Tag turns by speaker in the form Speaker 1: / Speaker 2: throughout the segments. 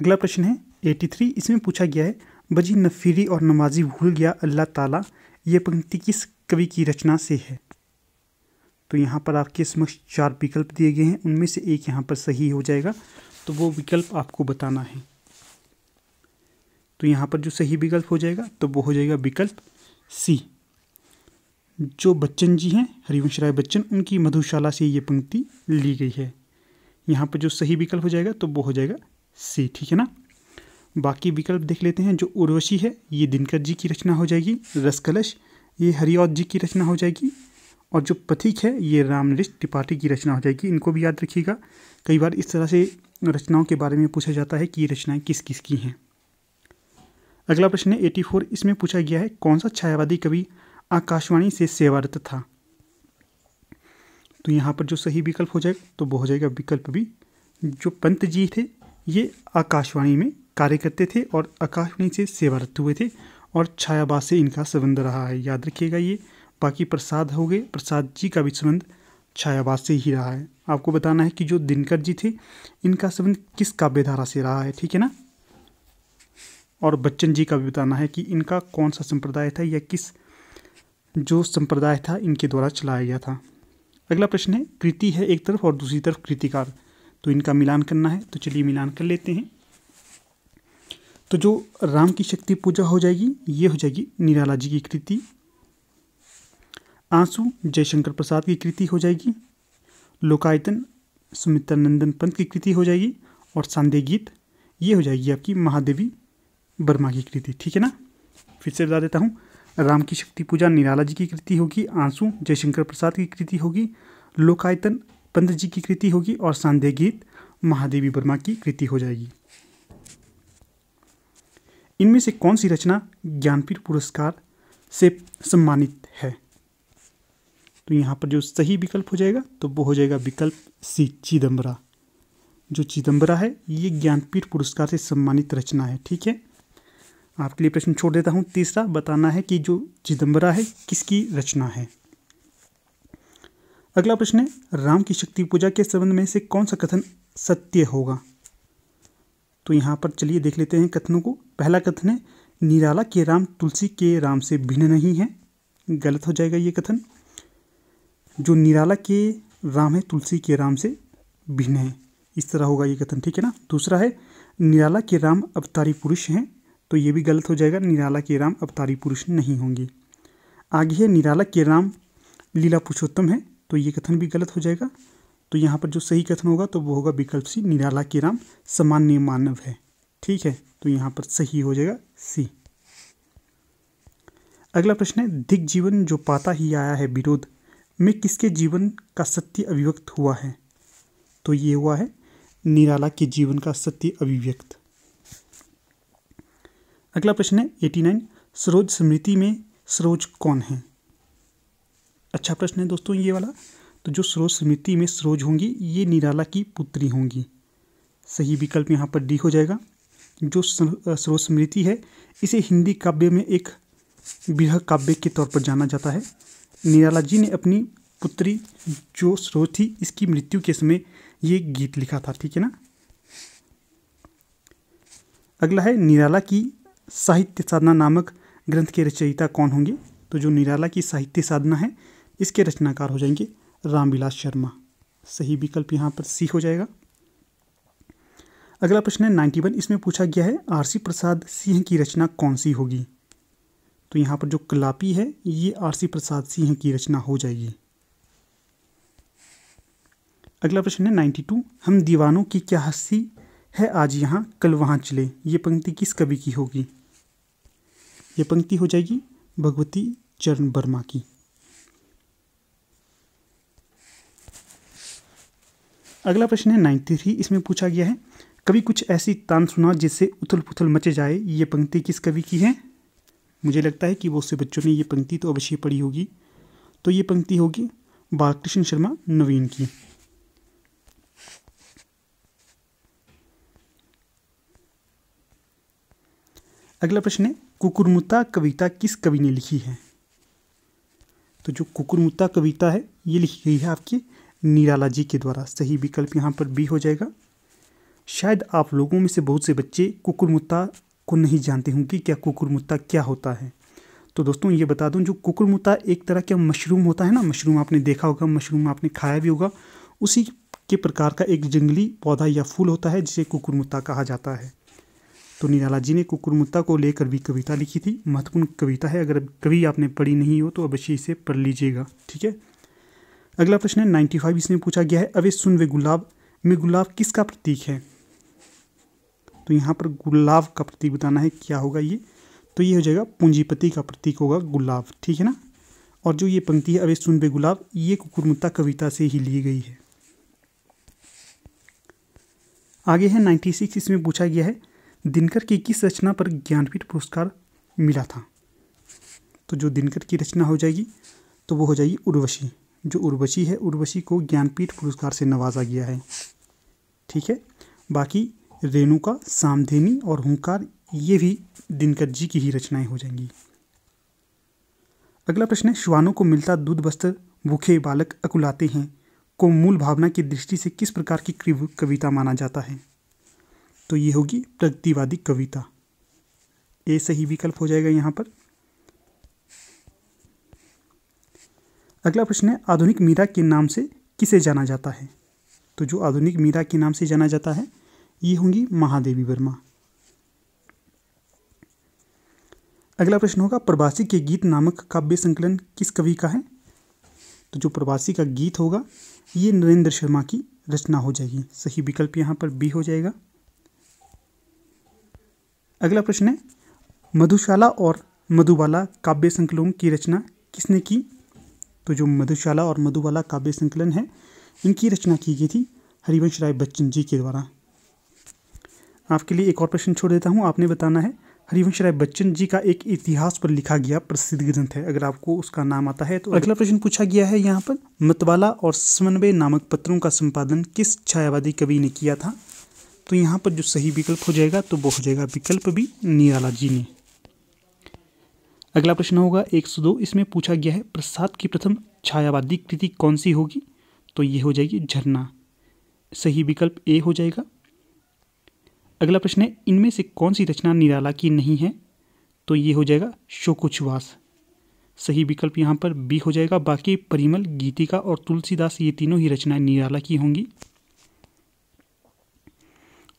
Speaker 1: अगला प्रश्न है 83 इसमें पूछा गया है बजी नफीरी और नमाजी भूल गया अल्लाह ताला ये पंक्ति किस कवि की रचना से है तो यहाँ पर आपके समक्ष चार विकल्प दिए गए हैं उनमें से एक यहाँ पर सही हो जाएगा तो वो विकल्प आपको बताना है तो यहाँ पर जो सही विकल्प हो जाएगा तो वो हो जाएगा विकल्प सी जो बच्चन जी हैं हरिवंश राय बच्चन उनकी मधुशाला से ये पंक्ति ली गई है यहाँ पर जो सही विकल्प हो जाएगा तो वो हो जाएगा सी ठीक है ना बाकी विकल्प देख लेते हैं जो उर्वशी है ये दिनकर जी की रचना हो जाएगी रसकलश ये हरिओत जी की रचना हो जाएगी और जो पथिक है ये रामलिश त्रिपाठी की रचना हो जाएगी इनको भी याद रखिएगा कई बार इस तरह से रचनाओं के बारे में पूछा जाता है कि ये रचनाएँ किस किस की हैं अगला प्रश्न है एटी फोर इसमें पूछा गया है कौन सा छायावादी कवि आकाशवाणी से सेवारत था तो यहाँ पर जो सही विकल्प हो जाएगा तो वो हो जाएगा विकल्प भी जो पंत जी थे ये आकाशवाणी में कार्य करते थे और आकाशवाणी से सेवारत हुए थे और छायाबाज से इनका संबंध रहा है याद रखिएगा ये बाकी प्रसाद हो गए प्रसाद जी का भी संबंध छायावास से ही रहा है आपको बताना है कि जो दिनकर जी थे इनका संबंध किस काव्यधारा से रहा है ठीक है ना और बच्चन जी का भी बताना है कि इनका कौन सा संप्रदाय था या किस जो संप्रदाय था इनके द्वारा चलाया गया था अगला प्रश्न है कृति है एक तरफ और दूसरी तरफ कृतिकार तो इनका मिलान करना है तो चलिए मिलान कर लेते हैं तो जो राम की शक्ति पूजा हो जाएगी ये हो जाएगी निराला जी की कृति आंसू जयशंकर प्रसाद की कृति हो जाएगी लोकायतन सुमित्रा नंदन पंत की कृति हो जाएगी और सांदे गीत ये हो जाएगी आपकी महादेवी वर्मा की कृति ठीक है ना फिर से बता देता हूँ राम की शक्ति पूजा निराला जी की कृति होगी आंसू जयशंकर प्रसाद की कृति होगी लोकायतन पंत जी की कृति होगी और सांध्य गीत महादेवी वर्मा की कृति हो जाएगी इनमें से कौन सी रचना ज्ञानपीठ पुरस्कार से सम्मानित है तो यहाँ पर जो सही विकल्प हो जाएगा तो वो हो जाएगा विकल्प सी चिदम्बरा जो चिदम्बरा है ये ज्ञानपीठ पुरस्कार से सम्मानित रचना है ठीक है आपके लिए प्रश्न छोड़ देता हूँ तीसरा बताना है कि जो चिदम्बरा है किसकी रचना है अगला प्रश्न है राम की शक्ति पूजा के संबंध में से कौन सा कथन सत्य होगा तो यहाँ पर चलिए देख लेते हैं कथनों को पहला कथन है निराला के राम तुलसी के राम से भिन्न नहीं है गलत हो जाएगा ये कथन जो निराला के राम है तुलसी के राम से भिन्न है इस तरह होगा ये कथन ठीक है ना दूसरा है निराला के राम अवतारी पुरुष हैं तो ये भी गलत हो जाएगा निराला के राम अवतारी पुरुष नहीं होंगे आगे है निराला के राम लीला पुरुषोत्तम है तो ये कथन भी गलत हो जाएगा तो यहाँ पर जो सही कथन होगा तो वो होगा विकल्प सी निराला के राम सामान्य मानव है ठीक है तो यहाँ पर सही हो जाएगा सी अगला प्रश्न है दिग्जीवन जो पाता ही आया है विरोध में किसके जीवन का सत्य अभिव्यक्त हुआ है तो ये हुआ है निराला के जीवन का सत्य अभिव्यक्त अगला प्रश्न है एटी नाइन सरोज स्मृति में सरोज कौन है अच्छा प्रश्न है दोस्तों ये वाला तो जो सरोज स्मृति में सरोज होंगी ये निराला की पुत्री होंगी सही विकल्प यहाँ पर डी हो जाएगा जो सरोज स्मृति है इसे हिंदी काव्य में एक विरह काव्य के तौर पर जाना जाता है निराला जी ने अपनी पुत्री जो सरोज थी इसकी मृत्यु के समय ये गीत लिखा था ठीक है ना अगला है निराला की साहित्य साधना नामक ग्रंथ के रचयिता कौन होंगे तो जो निराला की साहित्य साधना है इसके रचनाकार हो जाएंगे रामविलास शर्मा सही विकल्प यहाँ पर सी हो जाएगा अगला प्रश्न है नाइन्टी वन इसमें पूछा गया है आरसी प्रसाद सिंह की रचना कौन सी होगी तो यहाँ पर जो कलापी है ये आरसी प्रसाद सिंह की रचना हो जाएगी अगला प्रश्न है नाइन्टी टू हम दीवानों की क्या हस्ती है आज यहाँ कल वहाँ चले ये पंक्ति किस कवि की होगी ये पंक्ति हो जाएगी भगवती चरण वर्मा की अगला प्रश्न है नाइन्टी थ्री इसमें पूछा गया है कभी कुछ ऐसी तान सुना जिससे उथल पुथल मचे जाए ये पंक्ति किस कवि की है मुझे लगता है कि बहुत से बच्चों ने ये पंक्ति तो अवश्य पढ़ी होगी तो ये पंक्ति होगी बालकृष्ण शर्मा नवीन की अगला प्रश्न है कुकुरमुता कविता किस कवि ने लिखी है तो जो कुकुरमुता कविता है ये लिखी गई है आपकी निराला जी के द्वारा सही विकल्प यहाँ पर बी हो जाएगा शायद आप लोगों में से बहुत से बच्चे कुकुरमुत्ता को नहीं जानते होंगे क्या कुकुरमुत्ता क्या होता है तो दोस्तों ये बता दूं जो कुकुरमुत्ता एक तरह का मशरूम होता है ना मशरूम आपने देखा होगा मशरूम आपने खाया भी होगा उसी के प्रकार का एक जंगली पौधा या फूल होता है जिसे कुकुरमुत्ता कहा जाता है तो निराला जी ने कुकुरमुत्ता को लेकर भी कविता लिखी थी महत्वपूर्ण कविता है अगर कभी आपने पढ़ी नहीं हो तो अवश्य इसे पढ़ लीजिएगा ठीक है अगला प्रश्न है नाइन्टी फाइव इसमें पूछा गया है अवे सुन वे गुलाब में गुलाब किसका प्रतीक है तो यहाँ पर गुलाब का प्रतीक बताना है क्या होगा ये तो ये हो जाएगा पूंजीपति का प्रतीक होगा गुलाब ठीक है ना और जो ये पंक्ति है अवे सुन वे गुलाब ये कुकुरमुत्ता कविता से ही ली गई है आगे है नाइन्टी सिक्स इसमें पूछा गया है दिनकर की किस रचना पर ज्ञानपीठ पुरस्कार मिला था तो जो दिनकर की रचना हो जाएगी तो वो हो जाएगी उर्वशी जो उर्वशी है उर्वशी को ज्ञानपीठ पुरस्कार से नवाजा गया है ठीक है बाकी रेणुका सामधेनी और हुंकार ये भी दिनकर जी की ही रचनाएं हो जाएंगी अगला प्रश्न है श्वानों को मिलता दूध बस्तर भूखे बालक अकुलाते हैं को मूल भावना की दृष्टि से किस प्रकार की कविता माना जाता है तो ये होगी प्रगतिवादी कविता ए सही विकल्प हो जाएगा यहाँ पर अगला प्रश्न है आधुनिक मीरा के नाम से किसे जाना जाता है तो जो आधुनिक मीरा के नाम से जाना जाता है ये होंगी महादेवी वर्मा अगला प्रश्न होगा प्रवासी के गीत नामक काव्य संकलन किस कवि का है तो जो प्रवासी का गीत होगा ये नरेंद्र शर्मा की रचना हो जाएगी सही विकल्प यहाँ पर बी हो जाएगा अगला प्रश्न है मधुशाला और मधुबाला काव्य संकलन की रचना किसने की तो जो मधुशाला और मधुबाला काव्य संकलन है इनकी रचना की गई थी हरिवंश राय बच्चन जी के द्वारा आपके लिए एक और प्रश्न छोड़ देता हूँ आपने बताना है हरिवंश राय बच्चन जी का एक इतिहास पर लिखा गया प्रसिद्ध ग्रंथ है अगर आपको उसका नाम आता है तो अगला प्रश्न पूछा गया है यहाँ पर मतवाला और समन्वय नामक पत्रों का संपादन किस छायावादी कवि ने किया था तो यहाँ पर जो सही विकल्प हो जाएगा तो वो हो जाएगा विकल्प भी निराला जी ने अगला प्रश्न होगा एक सौ दो इसमें पूछा गया है प्रसाद की प्रथम छायावादी कृति कौन सी होगी तो ये हो जाएगी झरना सही विकल्प ए हो जाएगा अगला प्रश्न है इनमें से कौन सी रचना निराला की नहीं है तो ये हो जाएगा शोकुछवास सही विकल्प यहाँ पर बी हो जाएगा बाकी परिमल गीतिका और तुलसीदास ये तीनों ही रचनाएं निराला की होंगी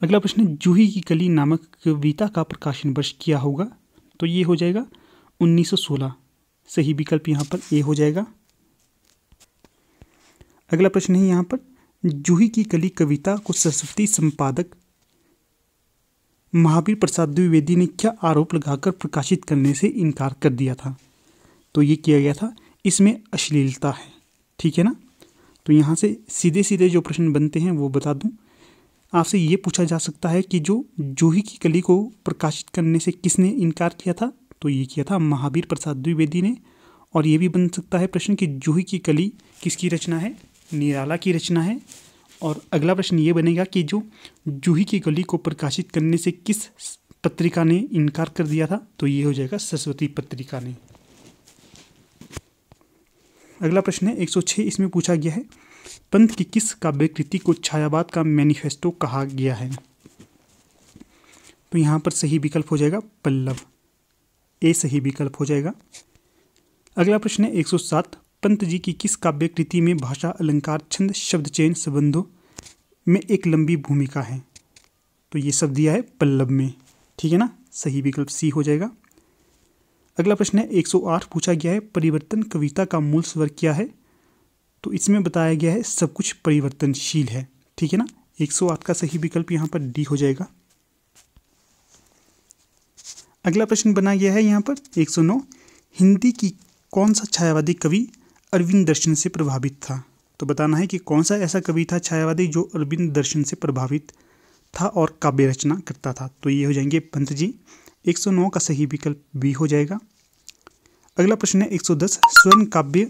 Speaker 1: अगला प्रश्न जूही की कली नामक कविता का प्रकाशन वर्ष किया होगा तो ये हो जाएगा 1916 सही विकल्प यहाँ पर ए हो जाएगा अगला प्रश्न है यहाँ पर जूही की कली कविता को सरस्वती संपादक महावीर प्रसाद द्विवेदी ने क्या आरोप लगाकर प्रकाशित करने से इनकार कर दिया था तो ये किया गया था इसमें अश्लीलता है ठीक है ना तो यहाँ से सीधे सीधे जो प्रश्न बनते हैं वो बता दूँ आपसे ये पूछा जा सकता है कि जो जूही की कली को प्रकाशित करने से किसने इनकार किया था तो ये किया था महावीर प्रसाद द्विवेदी ने और ये भी बन सकता है प्रश्न कि जूही की कली किसकी रचना है निराला की रचना है और अगला प्रश्न ये बनेगा कि जो जूही की कली को प्रकाशित करने से किस पत्रिका ने इनकार कर दिया था तो ये हो जाएगा सरस्वती पत्रिका ने अगला प्रश्न है 106 इसमें पूछा गया है पंथ की किस काव्य कृति को छायावाद का मैनिफेस्टो कहा गया है तो यहाँ पर सही विकल्प हो जाएगा पल्लव ए सही विकल्प हो जाएगा अगला प्रश्न है 107 पंत जी की किस काव्य कृति में भाषा अलंकार छंद शब्द चयन संबंधों में एक लंबी भूमिका है तो ये सब दिया है पल्लव में ठीक है ना सही विकल्प सी हो जाएगा अगला प्रश्न है 108 पूछा गया है परिवर्तन कविता का मूल स्वर क्या है तो इसमें बताया गया है सब कुछ परिवर्तनशील है ठीक है ना 108 का सही विकल्प यहाँ पर डी हो जाएगा अगला प्रश्न बना गया है यहाँ पर एक सौ नौ हिंदी की कौन सा छायावादी कवि अरविंद दर्शन से प्रभावित था तो बताना है कि कौन सा ऐसा कवि था छायावादी जो अरविंद दर्शन से प्रभावित था और काव्य रचना करता था तो ये हो जाएंगे पंत जी 109 का सही विकल्प बी हो जाएगा अगला प्रश्न है 110 स्वर्ण काव्य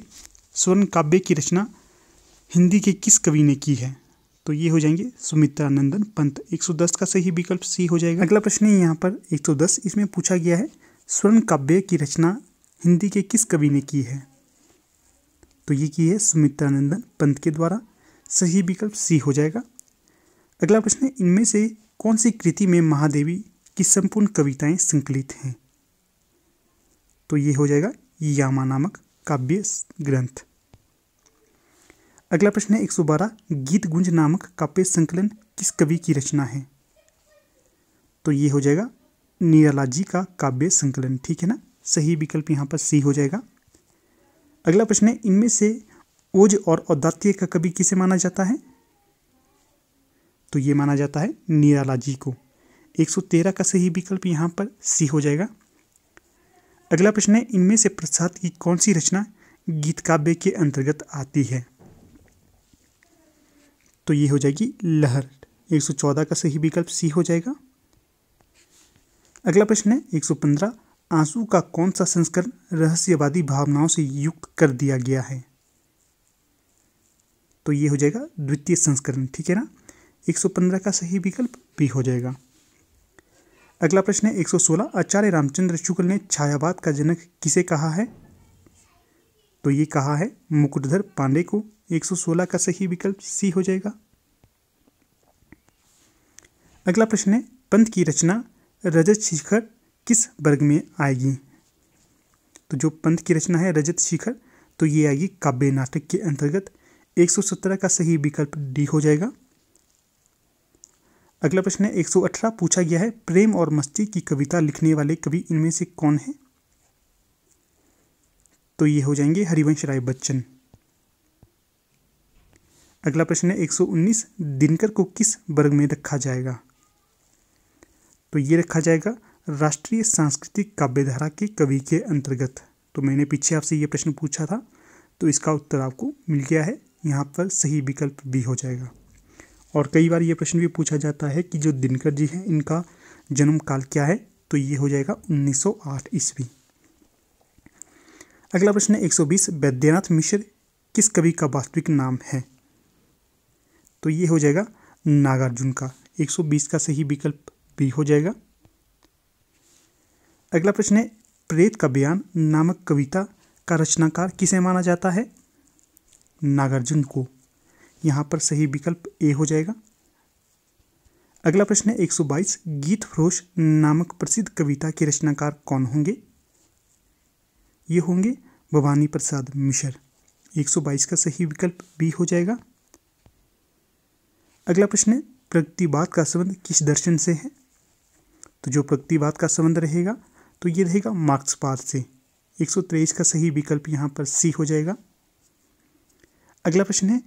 Speaker 1: स्वर्ण काव्य की रचना हिंदी के किस कवि ने की है तो ये हो जाएंगे सुमित्रा नंदन पंत 110 का सही विकल्प सी हो जाएगा अगला प्रश्न है यहाँ पर 110 इसमें पूछा गया है स्वर्ण काव्य की रचना हिंदी के किस कवि ने की है तो ये की है सुमित्रा नंदन पंत के द्वारा सही विकल्प सी हो जाएगा अगला प्रश्न है इनमें से कौन सी कृति में महादेवी की संपूर्ण कविताएं संकलित हैं तो ये हो जाएगा यामा नामक काव्य ग्रंथ अगला प्रश्न है एक सौ बारह गीत गुंज नामक काव्य संकलन किस कवि की रचना है तो ये हो जाएगा निराला जी का काव्य संकलन ठीक है ना सही विकल्प यहाँ पर सी हो जाएगा अगला प्रश्न है इनमें से ओज और औदात्य का कवि किसे माना जाता है तो ये माना जाता है निराला जी को 113 का सही विकल्प यहाँ पर सी हो जाएगा अगला प्रश्न है इनमें से प्रसाद की कौन सी रचना गीत काव्य के अंतर्गत आती है तो ये हो जाएगी लहर 114 का सही विकल्प सी हो जाएगा अगला प्रश्न है 115 आंसू का कौन सा संस्करण रहस्यवादी भावनाओं से युक्त कर दिया गया है तो ये हो जाएगा द्वितीय संस्करण ठीक है ना 115 का सही विकल्प बी हो जाएगा अगला प्रश्न है 116 आचार्य रामचंद्र शुक्ल ने छायावाद का जनक किसे कहा है तो ये कहा है मुकुटधर पांडे को 116 का सही विकल्प सी हो जाएगा अगला प्रश्न है पंत की रचना रजत शिखर किस वर्ग में आएगी तो जो पंत की रचना है रजत शिखर तो ये आएगी काव्य नाटक के अंतर्गत 117 का सही विकल्प डी हो जाएगा अगला प्रश्न है 118 पूछा गया है प्रेम और मस्ती की कविता लिखने वाले कवि इनमें से कौन है तो ये हो जाएंगे हरिवंश राय बच्चन अगला प्रश्न है 119 दिनकर को किस वर्ग में रखा जाएगा तो ये रखा जाएगा राष्ट्रीय सांस्कृतिक काव्यधारा के कवि के अंतर्गत तो मैंने पीछे आपसे ये प्रश्न पूछा था तो इसका उत्तर आपको मिल गया है यहाँ पर सही विकल्प भी हो जाएगा और कई बार ये प्रश्न भी पूछा जाता है कि जो दिनकर जी हैं इनका जन्म काल क्या है तो ये हो जाएगा 1908 ईस्वी अगला प्रश्न है 120 वैद्यनाथ मिश्र किस कवि का वास्तविक नाम है तो ये हो जाएगा नागार्जुन का 120 का सही विकल्प बी हो जाएगा अगला प्रश्न है प्रेत का बयान नामक कविता का रचनाकार किसे माना जाता है नागार्जुन को यहाँ पर सही विकल्प ए हो जाएगा अगला प्रश्न है 122 गीत फरोश नामक प्रसिद्ध कविता के रचनाकार कौन होंगे ये होंगे भवानी प्रसाद मिश्र 122 का सही विकल्प बी हो जाएगा अगला प्रश्न है प्रगतिवाद का संबंध किस दर्शन से है तो जो प्रगतिवाद का संबंध रहेगा तो ये रहेगा मार्क्सवाद से एक सौ तेईस का सही विकल्प यहाँ पर सी हो जाएगा अगला प्रश्न है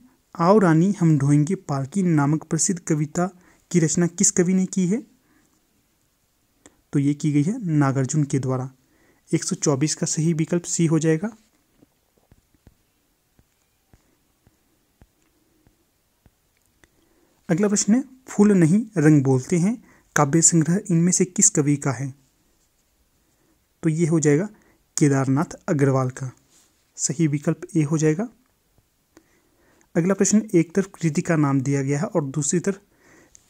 Speaker 1: आओ रानी हम ढोएंगे पालकी नामक प्रसिद्ध कविता की रचना किस कवि ने की है तो ये की गई है नागार्जुन के द्वारा 124 का सही विकल्प सी हो जाएगा अगला प्रश्न है फूल नहीं रंग बोलते हैं काव्य संग्रह इनमें से किस कवि का है तो ये हो जाएगा केदारनाथ अग्रवाल का सही विकल्प ए हो जाएगा अगला प्रश्न एक तरफ कृति का नाम दिया गया है और दूसरी तरफ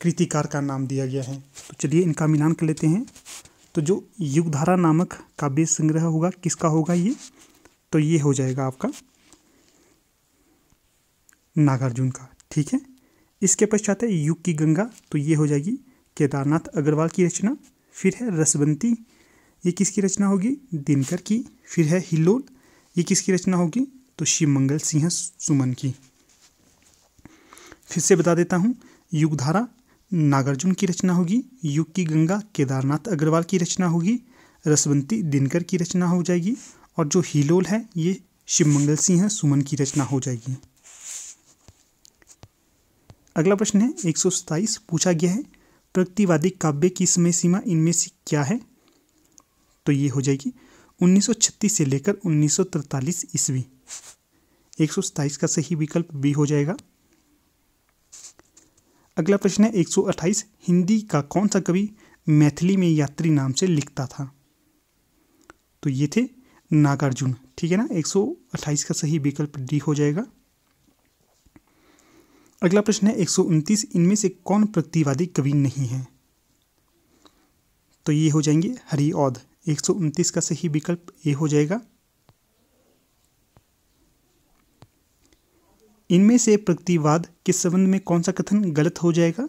Speaker 1: कृतिकार का नाम दिया गया है तो चलिए इनका मिलान कर लेते हैं तो जो युगधारा नामक काव्य संग्रह होगा किसका होगा ये तो ये हो जाएगा आपका नागार्जुन का ठीक है इसके पश्चात है युग की गंगा तो ये हो जाएगी केदारनाथ अग्रवाल की रचना फिर है रसवंती ये किसकी रचना होगी दिनकर की फिर है हिलोल ये किसकी रचना होगी तो शिव मंगल सिंह सुमन की फिर से बता देता हूँ युगधारा नागार्जुन की रचना होगी युग की गंगा केदारनाथ अग्रवाल की रचना होगी रसवंती दिनकर की रचना हो जाएगी और जो हिलोल है ये शिवमंगल सिंह सुमन की रचना हो जाएगी अगला प्रश्न है एक पूछा गया है प्रगतिवादी काव्य की समय सीमा इनमें से क्या है तो ये हो जाएगी 1936 से लेकर 1943 सौ ईस्वी एक का सही विकल्प बी हो जाएगा अगला प्रश्न है 128 हिंदी का कौन सा कवि मैथिली में यात्री नाम से लिखता था तो ये थे नागार्जुन ठीक है ना 128 का सही विकल्प डी हो जाएगा अगला प्रश्न है एक इनमें से कौन प्रतिवादी कवि नहीं है तो ये हो जाएंगे औध एक का सही विकल्प ए हो जाएगा इनमें से प्रतिवाद के संबंध में कौन सा कथन गलत हो जाएगा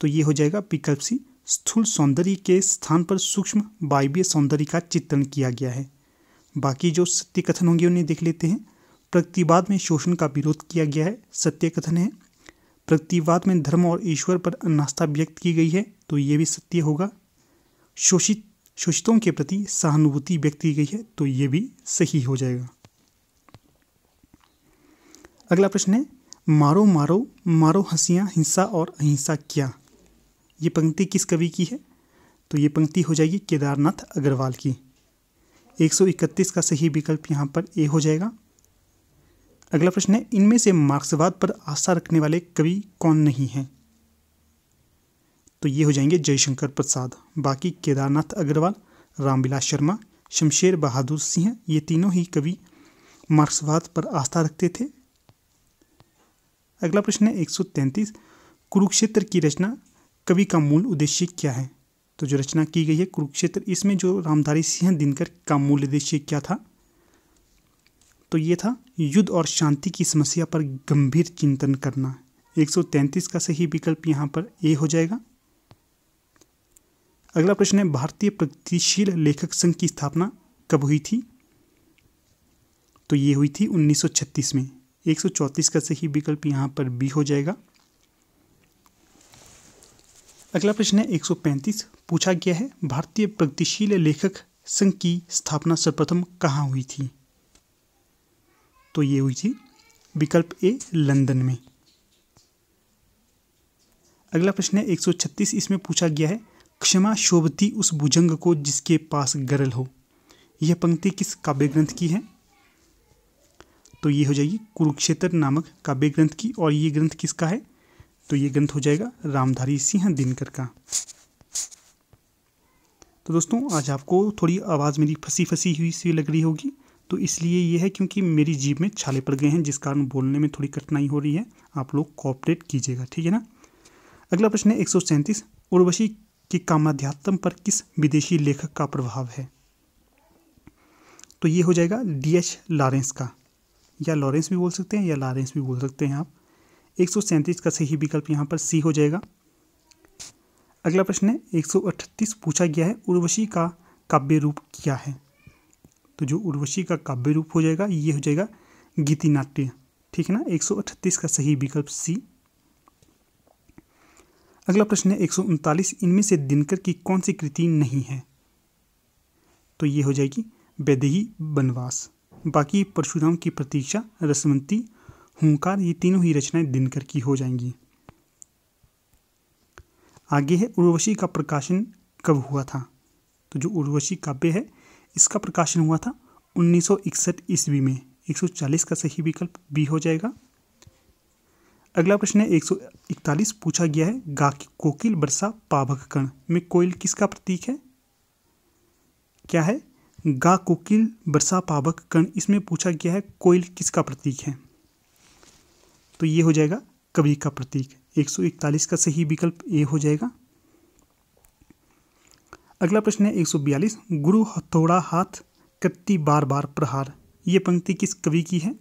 Speaker 1: तो ये हो जाएगा विकल्प सी स्थूल सौंदर्य के स्थान पर सूक्ष्म वायव्य सौंदर्य का चित्रण किया गया है बाकी जो सत्य कथन होंगे उन्हें देख लेते हैं प्रगतिवाद में शोषण का विरोध किया गया है सत्य कथन है प्रगतिवाद में धर्म और ईश्वर पर अनास्था व्यक्त की गई है तो ये भी सत्य होगा शोषित शोषितों के प्रति सहानुभूति व्यक्त की गई है तो ये भी सही हो जाएगा अगला प्रश्न है मारो मारो मारो हंसियाँ हिंसा और अहिंसा क्या ये पंक्ति किस कवि की है तो ये पंक्ति हो जाएगी केदारनाथ अग्रवाल की 131 का सही विकल्प यहाँ पर ए हो जाएगा अगला प्रश्न है इनमें से मार्क्सवाद पर आस्था रखने वाले कवि कौन नहीं हैं तो ये हो जाएंगे जयशंकर प्रसाद बाकी केदारनाथ अग्रवाल रामविलास शर्मा शमशेर बहादुर सिंह ये तीनों ही कवि मार्क्सवाद पर आस्था रखते थे अगला प्रश्न है 133 कुरुक्षेत्र की रचना कवि का मूल उद्देश्य क्या है तो जो रचना की गई है कुरुक्षेत्र इसमें जो रामधारी सिंह दिनकर का मूल उद्देश्य क्या था तो ये था युद्ध और शांति की समस्या पर गंभीर चिंतन करना 133 का सही विकल्प यहाँ पर ए हो जाएगा अगला प्रश्न है भारतीय प्रगतिशील लेखक संघ की स्थापना कब हुई थी तो ये हुई थी 1936 में 134 का सही विकल्प यहाँ पर बी हो जाएगा अगला प्रश्न है 135 पूछा गया है भारतीय प्रगतिशील लेखक संघ की स्थापना सर्वप्रथम कहाँ हुई थी तो ये हुई थी विकल्प ए लंदन में अगला प्रश्न है 136 इसमें पूछा गया है क्षमा शोभती उस भुजंग को जिसके पास गरल हो यह पंक्ति किस काव्य ग्रंथ की है तो ये हो जाएगी कुरुक्षेत्र नामक काव्य ग्रंथ की और ये ग्रंथ किसका है तो ये ग्रंथ हो जाएगा रामधारी सिंह दिनकर का तो दोस्तों आज आपको थोड़ी आवाज़ मेरी फंसी फंसी हुई सी लग रही होगी तो इसलिए ये है क्योंकि मेरी जीभ में छाले पड़ गए हैं जिस कारण बोलने में थोड़ी कठिनाई हो रही है आप लोग कॉपरेट कीजिएगा ठीक है ना अगला प्रश्न है एक सौ सैंतीस उर्वशी के कामाध्यात्म पर किस विदेशी लेखक का प्रभाव है तो ये हो जाएगा डी एच लॉरेंस का या लॉरेंस भी बोल सकते हैं या लॉरेंस भी बोल सकते हैं आप एक सौ सैंतीस का सही विकल्प यहाँ पर सी हो जाएगा अगला प्रश्न है एक सौ अठतीस पूछा गया है उर्वशी का काव्य रूप क्या है तो जो उर्वशी का काव्य रूप हो जाएगा ये हो जाएगा गीति नाट्य ठीक है ना 138 का सही विकल्प सी अगला प्रश्न है एक इनमें से दिनकर की कौन सी कृति नहीं है तो ये हो जाएगी वैदेही बनवास बाकी परशुराम की प्रतीक्षा रसमंती हूंकार ये तीनों ही रचनाएं दिनकर की हो जाएंगी आगे है उर्वशी का प्रकाशन कब हुआ था तो जो उर्वशी काव्य है इसका प्रकाशन हुआ था उन्नीस सौ इकसठ ईस्वी में 140 का सही विकल्प बी हो जाएगा अगला प्रश्न है 141 पूछा गया है गा कोकिल बरसा पाभक कण में कोयल किसका प्रतीक है क्या है गा कोकिल बरसा पाभक कण इसमें पूछा गया है कोयल किसका प्रतीक है तो ये हो जाएगा कवि का प्रतीक 141 का सही विकल्प ए हो जाएगा अगला प्रश्न है एक गुरु हथौड़ा हाथ कत्ती बार बार प्रहार ये पंक्ति किस कवि की है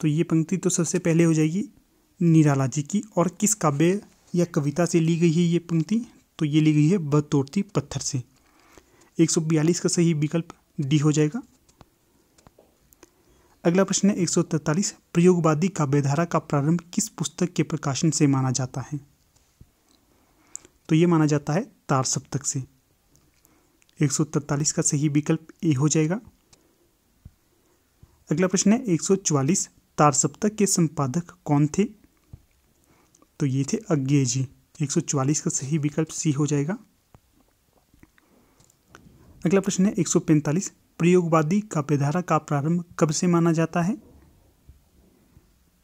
Speaker 1: तो ये पंक्ति तो सबसे पहले हो जाएगी निराला जी की और किस काव्य या कविता से ली गई है ये पंक्ति तो ये ली गई है बतोड़ती पत्थर से 142 का सही विकल्प डी हो जाएगा अगला प्रश्न है एक प्रयोगवादी काव्यधारा का प्रारंभ किस पुस्तक के प्रकाशन से माना जाता है तो ये माना जाता है तार सप्तक से एक सौ तैतालीस का सही विकल्प ए हो जाएगा अगला प्रश्न है एक सौ चवालीस तार सप्तक के संपादक कौन थे तो ये थे अज्ञे जी एक सौ चवालीस का सही विकल्प सी हो जाएगा अगला प्रश्न है एक सौ पैंतालीस प्रयोगवादी काव्यधारा का प्रारंभ कब से माना जाता है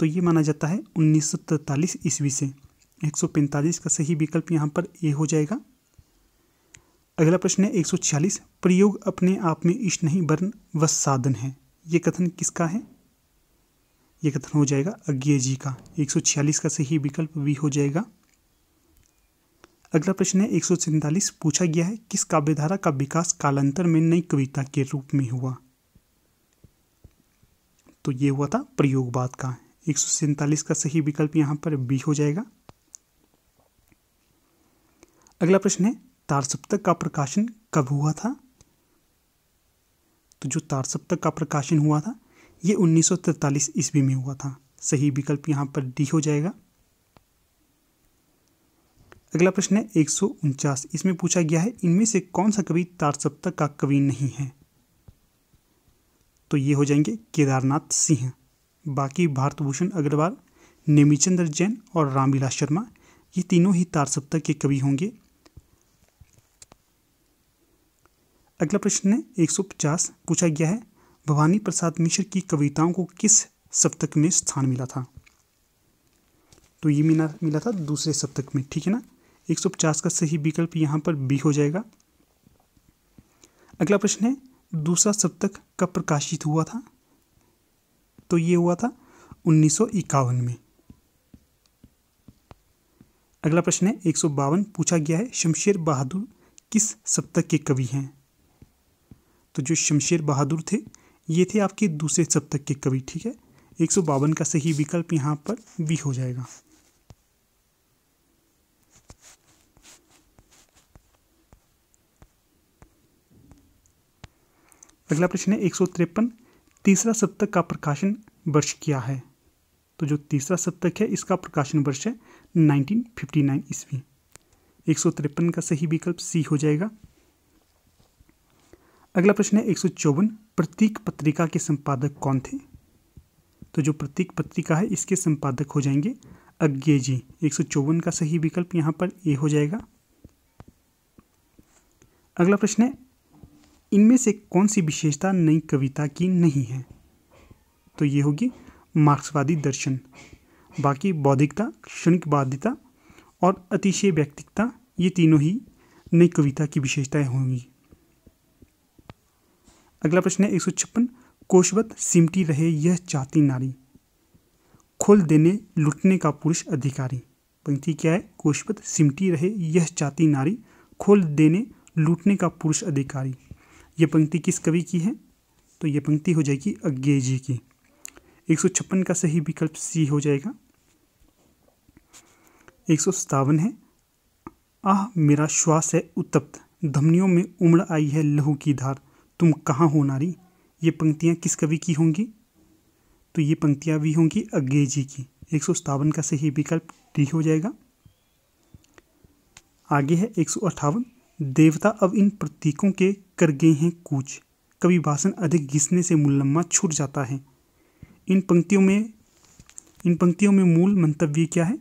Speaker 1: तो ये माना जाता है उन्नीस सौ तैतालीस ईस्वी से एक सौ पैंतालीस का सही विकल्प यहाँ पर ए हो जाएगा अगला प्रश्न है 146 प्रयोग अपने आप में इष्ट नहीं वर्ण व साधन है ये कथन किसका है ये कथन हो जाएगा अज्ञे जी का छियालीस का सही विकल्प भी हो जाएगा अगला प्रश्न है एक पूछा गया है किस काव्यधारा का विकास कालांतर में नई कविता के रूप में हुआ तो ये हुआ था प्रयोगवाद का एक का सही विकल्प यहां पर बी हो जाएगा अगला प्रश्न है तार सप्तक का प्रकाशन कब हुआ था तो जो तार सप्तक का प्रकाशन हुआ था ये 1943 ईस्वी में हुआ था सही विकल्प यहाँ पर डी हो जाएगा अगला प्रश्न है एक इसमें पूछा गया है इनमें से कौन सा कवि तार सप्तक का कवि नहीं है तो ये हो जाएंगे केदारनाथ सिंह बाकी भारतभूषण अग्रवाल नेमीचंद्र जैन और रामविलास शर्मा ये तीनों ही तार सप्तक के कवि होंगे अगला प्रश्न है 150 पूछा गया है भवानी प्रसाद मिश्र की कविताओं को किस सप्तक में स्थान मिला था तो ये मिला मिला था दूसरे सप्तक में ठीक है ना 150 का सही विकल्प यहाँ पर बी हो जाएगा अगला प्रश्न है दूसरा सप्तक कब प्रकाशित हुआ था तो ये हुआ था उन्नीस में अगला प्रश्न है एक पूछा गया है शमशेर बहादुर किस सप्तक के कवि हैं तो जो शमशेर बहादुर थे ये थे आपके दूसरे सप्तक के कवि ठीक है एक सौ बावन का सही विकल्प यहाँ पर भी हो जाएगा अगला प्रश्न है एक सौ तिरपन तीसरा सप्तक का प्रकाशन वर्ष क्या है तो जो तीसरा सप्तक है इसका प्रकाशन वर्ष है 1959 ईस्वी एक सौ तिरपन का सही विकल्प सी हो जाएगा अगला प्रश्न है एक सौ चौवन प्रतीक पत्रिका के संपादक कौन थे तो जो प्रतीक पत्रिका है इसके संपादक हो जाएंगे अज्ञे जी एक सौ चौवन का सही विकल्प यहाँ पर ए हो जाएगा अगला प्रश्न है इनमें से कौन सी विशेषता नई कविता की नहीं है तो ये होगी मार्क्सवादी दर्शन बाकी बौद्धिकता क्षणिक बाध्यता और अतिशय व्यक्तिकता ये तीनों ही नई कविता की विशेषताएं होंगी अगला प्रश्न है एक सौ छप्पन कोशवत सिमटी रहे यह चाहती नारी खोल देने लुटने का पुरुष अधिकारी पंक्ति क्या है कोशवत सिमटी रहे यह चाहती नारी खोल देने लूटने का पुरुष अधिकारी यह पंक्ति किस कवि की है तो यह पंक्ति हो जाएगी अज्ञे जी की एक सौ छप्पन का सही विकल्प सी हो जाएगा एक सौ सतावन है आह मेरा श्वास है उत्तप्त धमनियों में उमड़ आई है लहू की धार तुम कहाँ हो नारी ये पंक्तियाँ किस कवि की होंगी तो ये पंक्तियाँ भी होंगी अज्ञे जी की एक सौ सतावन का सही विकल्प डी हो जाएगा आगे है एक सौ अट्ठावन देवता अब इन प्रतीकों के कर गए हैं कूच कवि भाषण अधिक घिसने से मुलम्मा छूट जाता है इन पंक्तियों में इन पंक्तियों में मूल मंतव्य क्या है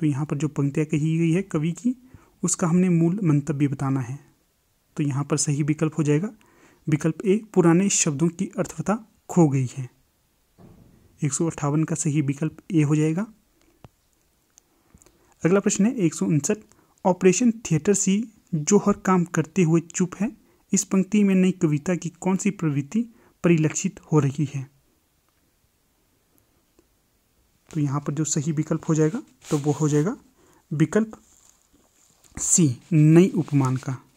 Speaker 1: तो यहाँ पर जो पंक्तियाँ कही गई है कवि की उसका हमने मूल मंतव्य बताना है तो यहाँ पर सही विकल्प हो जाएगा विकल्प ए पुराने शब्दों की अर्थवता खो गई है एक का सही विकल्प ए हो जाएगा अगला प्रश्न है एक ऑपरेशन थिएटर सी जो हर काम करते हुए चुप है इस पंक्ति में नई कविता की कौन सी प्रवृत्ति परिलक्षित हो रही है तो यहाँ पर जो सही विकल्प हो जाएगा तो वो हो जाएगा विकल्प सी नई उपमान का